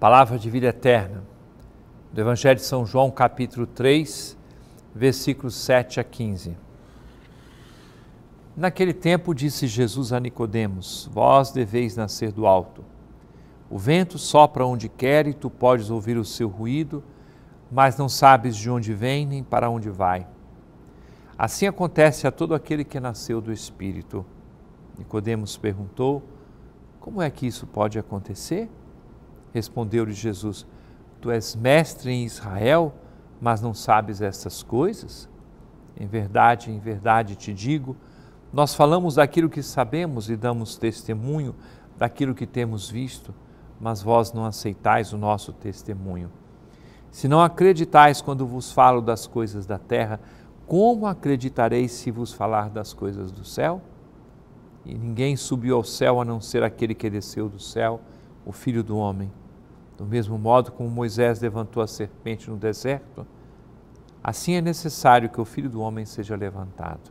palavra de vida eterna, do Evangelho de São João, capítulo 3, versículos 7 a 15. Naquele tempo disse Jesus a Nicodemos: Vós deveis nascer do alto. O vento sopra onde quer e tu podes ouvir o seu ruído, mas não sabes de onde vem nem para onde vai. Assim acontece a todo aquele que nasceu do Espírito. Nicodemos perguntou: Como é que isso pode acontecer? Respondeu-lhe Jesus: Tu és mestre em Israel, mas não sabes estas coisas? Em verdade, em verdade te digo: nós falamos daquilo que sabemos e damos testemunho daquilo que temos visto, mas vós não aceitais o nosso testemunho. Se não acreditais quando vos falo das coisas da terra, como acreditareis se vos falar das coisas do céu? E ninguém subiu ao céu a não ser aquele que desceu do céu, o filho do homem. Do mesmo modo como Moisés levantou a serpente no deserto, assim é necessário que o filho do homem seja levantado,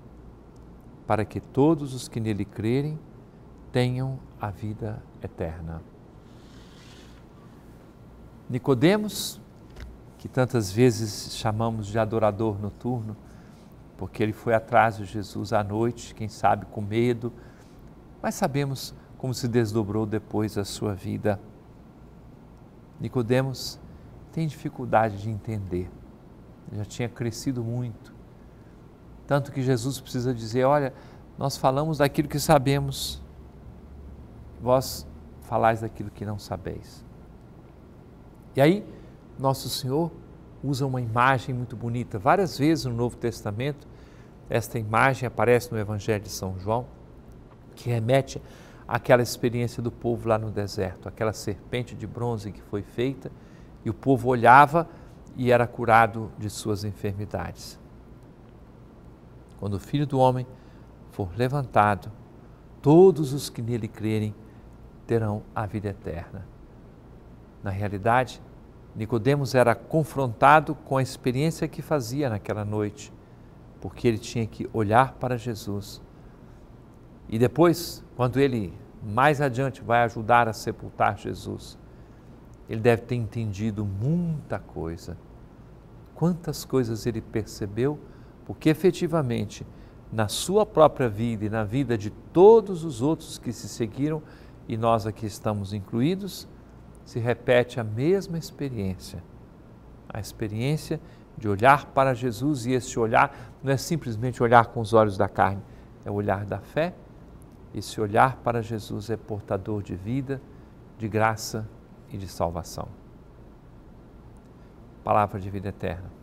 para que todos os que nele crerem tenham a vida eterna. Nicodemos, que tantas vezes chamamos de adorador noturno, porque ele foi atrás de Jesus à noite, quem sabe com medo, mas sabemos como se desdobrou depois a sua vida. Nicodemos tem dificuldade de entender. Já tinha crescido muito. Tanto que Jesus precisa dizer: "Olha, nós falamos daquilo que sabemos. Vós falais daquilo que não sabeis". E aí, nosso Senhor usa uma imagem muito bonita. Várias vezes no Novo Testamento, esta imagem aparece no Evangelho de São João, que remete aquela experiência do povo lá no deserto, aquela serpente de bronze que foi feita, e o povo olhava e era curado de suas enfermidades. Quando o filho do homem for levantado, todos os que nele crerem terão a vida eterna. Na realidade, Nicodemos era confrontado com a experiência que fazia naquela noite, porque ele tinha que olhar para Jesus e depois, quando ele mais adiante vai ajudar a sepultar Jesus, ele deve ter entendido muita coisa. Quantas coisas ele percebeu, porque efetivamente, na sua própria vida e na vida de todos os outros que se seguiram, e nós aqui estamos incluídos, se repete a mesma experiência. A experiência de olhar para Jesus, e esse olhar não é simplesmente olhar com os olhos da carne, é o olhar da fé e se olhar para Jesus é portador de vida, de graça e de salvação. Palavra de vida eterna.